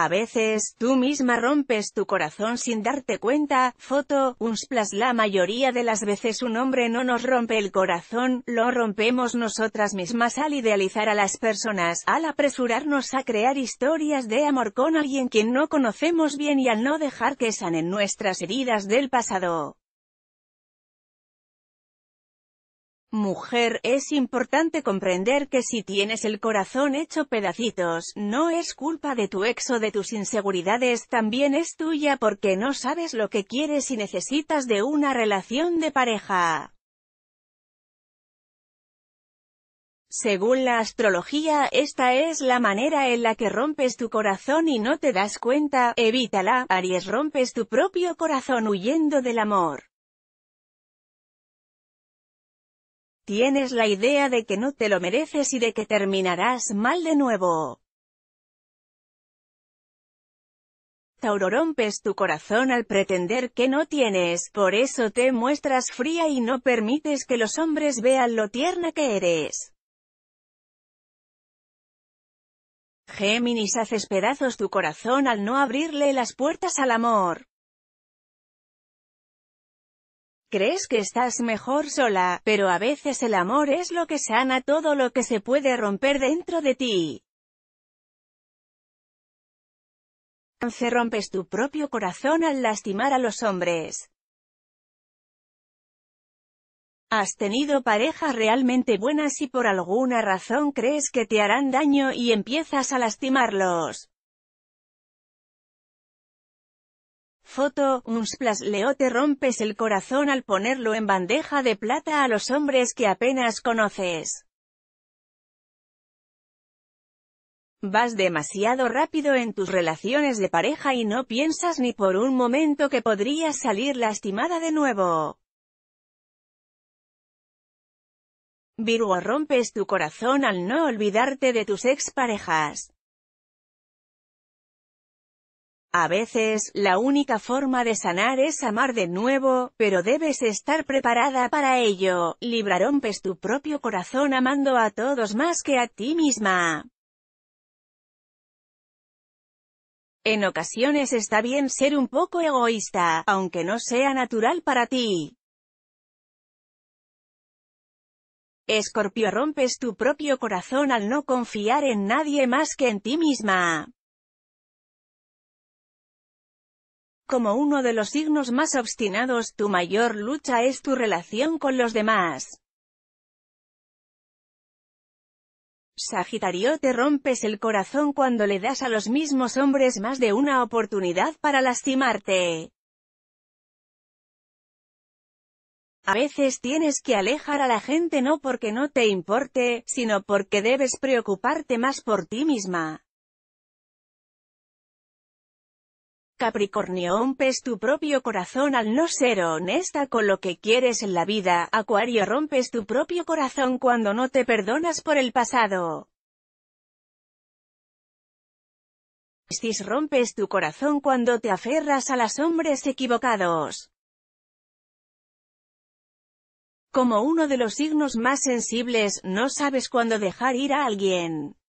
A veces, tú misma rompes tu corazón sin darte cuenta, foto, unsplash, la mayoría de las veces un hombre no nos rompe el corazón, lo rompemos nosotras mismas al idealizar a las personas, al apresurarnos a crear historias de amor con alguien quien no conocemos bien y al no dejar que sanen nuestras heridas del pasado. Mujer, es importante comprender que si tienes el corazón hecho pedacitos, no es culpa de tu ex o de tus inseguridades, también es tuya porque no sabes lo que quieres y necesitas de una relación de pareja. Según la astrología, esta es la manera en la que rompes tu corazón y no te das cuenta, evítala, Aries rompes tu propio corazón huyendo del amor. Tienes la idea de que no te lo mereces y de que terminarás mal de nuevo. Tauro rompes tu corazón al pretender que no tienes, por eso te muestras fría y no permites que los hombres vean lo tierna que eres. Géminis haces pedazos tu corazón al no abrirle las puertas al amor. Crees que estás mejor sola, pero a veces el amor es lo que sana todo lo que se puede romper dentro de ti. se rompes tu propio corazón al lastimar a los hombres. Has tenido parejas realmente buenas y por alguna razón crees que te harán daño y empiezas a lastimarlos. Foto, un Leo te rompes el corazón al ponerlo en bandeja de plata a los hombres que apenas conoces. Vas demasiado rápido en tus relaciones de pareja y no piensas ni por un momento que podrías salir lastimada de nuevo. Virgo rompes tu corazón al no olvidarte de tus exparejas. A veces, la única forma de sanar es amar de nuevo, pero debes estar preparada para ello. Libra rompes tu propio corazón amando a todos más que a ti misma. En ocasiones está bien ser un poco egoísta, aunque no sea natural para ti. Escorpio rompes tu propio corazón al no confiar en nadie más que en ti misma. Como uno de los signos más obstinados, tu mayor lucha es tu relación con los demás. Sagitario te rompes el corazón cuando le das a los mismos hombres más de una oportunidad para lastimarte. A veces tienes que alejar a la gente no porque no te importe, sino porque debes preocuparte más por ti misma. Capricornio rompes tu propio corazón al no ser honesta con lo que quieres en la vida, Acuario rompes tu propio corazón cuando no te perdonas por el pasado. Piscis rompes tu corazón cuando te aferras a los hombres equivocados. Como uno de los signos más sensibles, no sabes cuándo dejar ir a alguien.